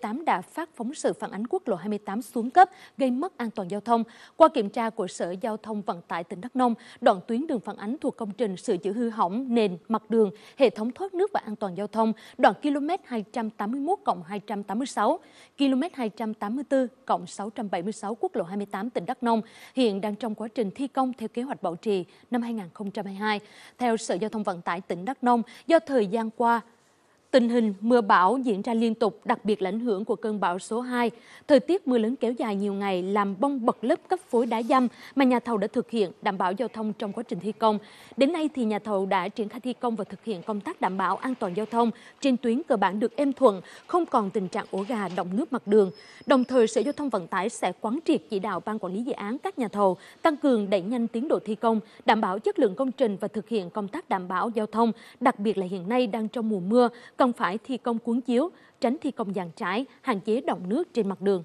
8 đã phát phóng sự phản ánh quốc lộ 28 xuống cấp gây mất an toàn giao thông. Qua kiểm tra của Sở Giao thông Vận tải tỉnh Đắk Nông, đoạn tuyến đường phản ánh thuộc công trình sửa chữa hư hỏng nền, mặt đường, hệ thống thoát nước và an toàn giao thông, đoạn km 281 286, km 284 676 quốc lộ 28 tỉnh Đắk Nông hiện đang trong quá trình thi công theo kế hoạch bảo trì năm 2022. Theo Sở Giao thông Vận tải tỉnh Đắk Nông, do thời gian qua Tình hình mưa bão diễn ra liên tục, đặc biệt là ảnh hưởng của cơn bão số 2. Thời tiết mưa lớn kéo dài nhiều ngày làm bong bật lớp cấp phối đá dăm mà nhà thầu đã thực hiện đảm bảo giao thông trong quá trình thi công. Đến nay thì nhà thầu đã triển khai thi công và thực hiện công tác đảm bảo an toàn giao thông trên tuyến cơ bản được êm thuận, không còn tình trạng ổ gà động nước mặt đường. Đồng thời, Sở Giao thông Vận tải sẽ quán triệt chỉ đạo ban quản lý dự án các nhà thầu tăng cường đẩy nhanh tiến độ thi công, đảm bảo chất lượng công trình và thực hiện công tác đảm bảo giao thông, đặc biệt là hiện nay đang trong mùa mưa, cần phải thi công cuốn chiếu, tránh thi công dàn trái, hạn chế động nước trên mặt đường.